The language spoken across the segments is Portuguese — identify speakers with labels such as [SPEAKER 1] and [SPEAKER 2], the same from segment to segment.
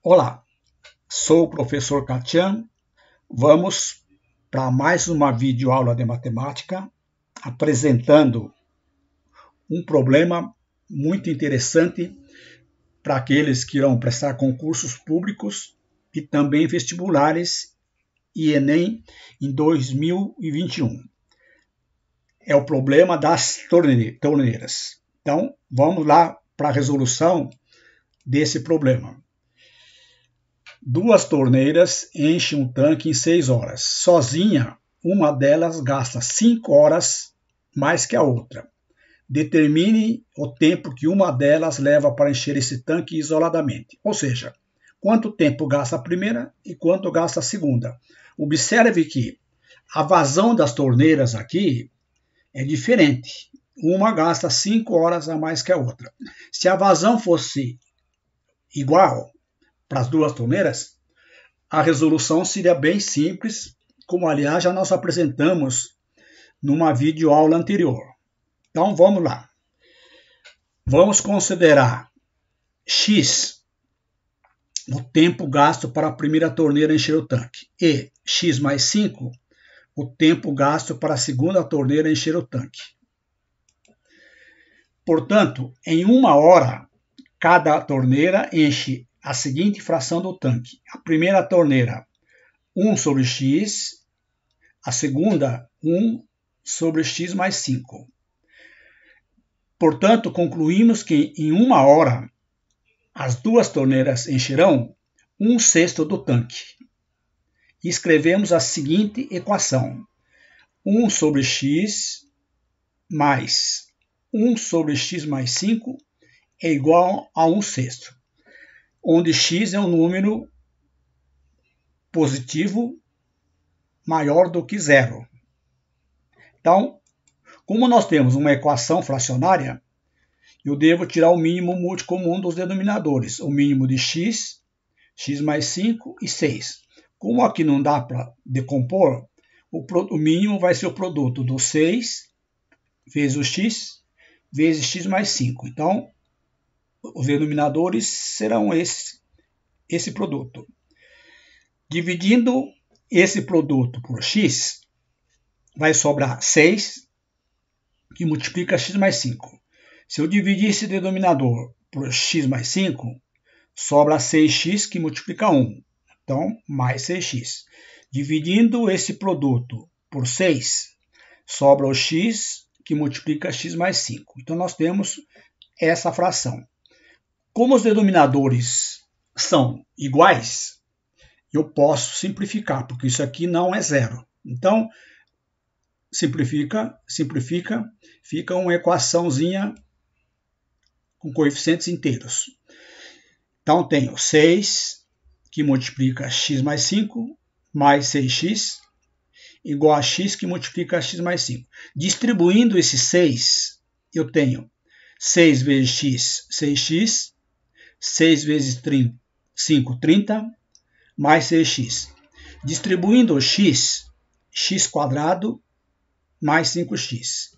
[SPEAKER 1] Olá, sou o professor Katian. Vamos para mais uma videoaula de matemática, apresentando um problema muito interessante para aqueles que irão prestar concursos públicos e também vestibulares e Enem em 2021. É o problema das torneiras. Então, vamos lá para a resolução desse problema. Duas torneiras enchem um tanque em 6 horas. Sozinha, uma delas gasta 5 horas mais que a outra. Determine o tempo que uma delas leva para encher esse tanque isoladamente, ou seja, quanto tempo gasta a primeira e quanto gasta a segunda. Observe que a vazão das torneiras aqui é diferente. Uma gasta 5 horas a mais que a outra. Se a vazão fosse igual, para as duas torneiras, a resolução seria bem simples, como aliás já nós apresentamos numa videoaula anterior. Então vamos lá. Vamos considerar x o tempo gasto para a primeira torneira encher o tanque e x mais 5 o tempo gasto para a segunda torneira encher o tanque. Portanto, em uma hora, cada torneira enche a seguinte fração do tanque. A primeira torneira, 1 sobre x, a segunda, 1 sobre x mais 5. Portanto, concluímos que em uma hora as duas torneiras encherão um sexto do tanque. E escrevemos a seguinte equação: 1 sobre x mais 1 sobre x mais 5 é igual a 1 sexto onde x é um número positivo maior do que zero. Então, como nós temos uma equação fracionária, eu devo tirar o mínimo multicomum dos denominadores, o mínimo de x, x mais 5 e 6. Como aqui não dá para decompor, o, pro, o, mínimo vai ser o produto do 6 vezes o x vezes x mais 5. Então, os denominadores serão esse, esse produto. Dividindo esse produto por x, vai sobrar 6, que multiplica x mais 5. Se eu dividir esse denominador por x mais 5, sobra 6x que multiplica 1. Então, mais 6x. Dividindo esse produto por 6, sobra o x que multiplica x mais 5. Então, nós temos essa fração. Como os denominadores são iguais, eu posso simplificar, porque isso aqui não é zero. Então, simplifica, simplifica, fica uma equaçãozinha com coeficientes inteiros. Então, tenho 6, que multiplica x mais 5, mais 6x, igual a x, que multiplica x mais 5. Distribuindo esse 6, eu tenho 6 vezes x, 6x, 6 vezes 30, 5, 30, mais 6x. Distribuindo o x, x quadrado mais 5x.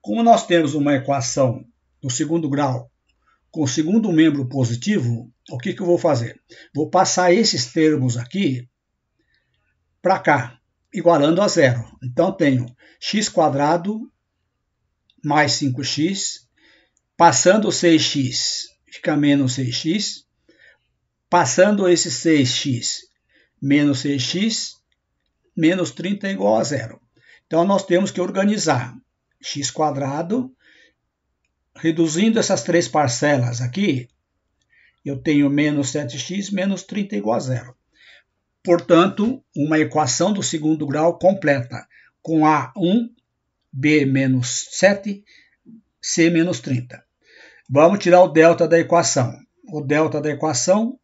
[SPEAKER 1] Como nós temos uma equação do segundo grau com o segundo membro positivo, o que, que eu vou fazer? Vou passar esses termos aqui para cá, igualando a zero. Então, tenho x quadrado mais 5x, passando 6x fica menos 6x. Passando esse 6x menos 6x, menos 30 é igual a zero. Então, nós temos que organizar x quadrado, reduzindo essas três parcelas aqui, eu tenho menos 7x menos 30 é igual a zero. Portanto, uma equação do segundo grau completa, com A1, B menos 7, C menos 30. Vamos tirar o delta da equação. O delta da equação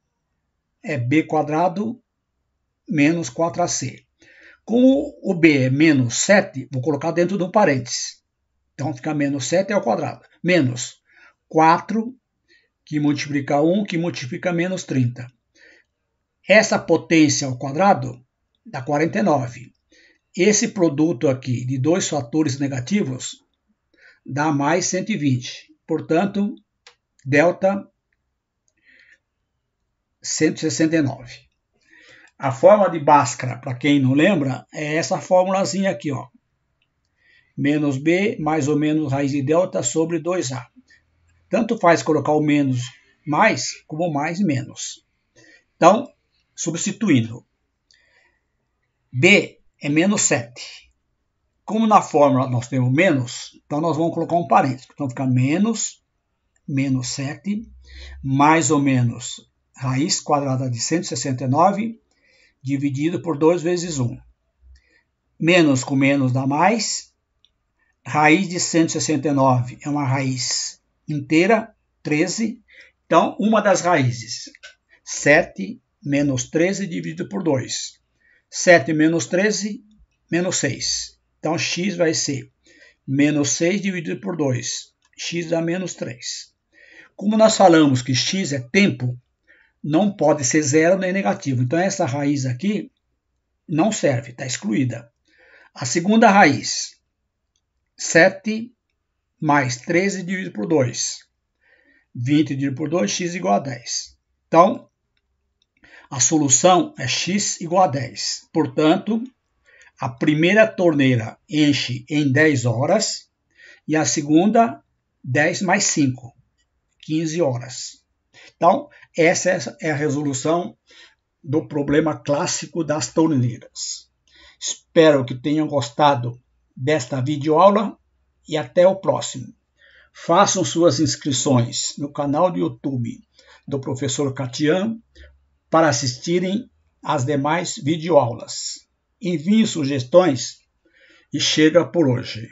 [SPEAKER 1] é b quadrado menos 4ac. Como o b é menos 7, vou colocar dentro do parênteses. Então fica menos 7 ao é quadrado. Menos 4, que multiplica 1, que multiplica menos 30. Essa potência ao quadrado dá 49. Esse produto aqui de dois fatores negativos dá mais 120 portanto, delta 169. A fórmula de Bhaskara, para quem não lembra, é essa formulazinha aqui, ó. Menos B mais ou menos raiz de delta sobre 2A. Tanto faz colocar o menos mais, como mais menos. Então, substituindo. B é menos 7. Como na fórmula nós temos menos, então nós vamos colocar um parênteses. Então fica menos, menos 7, mais ou menos raiz quadrada de 169, dividido por 2 vezes 1. Menos com menos dá mais. Raiz de 169 é uma raiz inteira, 13. Então, uma das raízes, 7 menos 13 dividido por 2. 7 menos 13, menos 6. Então, x vai ser menos 6 dividido por 2. x dá menos 3. Como nós falamos que x é tempo, não pode ser zero nem negativo. Então, essa raiz aqui não serve, está excluída. A segunda raiz, 7 mais 13 dividido por 2. 20 dividido por 2, x igual a 10. Então, a solução é x igual a 10. Portanto, a primeira torneira enche em 10 horas e a segunda 10 mais 5, 15 horas. Então, essa é, é a resolução do problema clássico das torneiras. Espero que tenham gostado desta videoaula e até o próximo. Façam suas inscrições no canal do YouTube do professor Catian para assistirem às demais videoaulas envie sugestões e chega por hoje.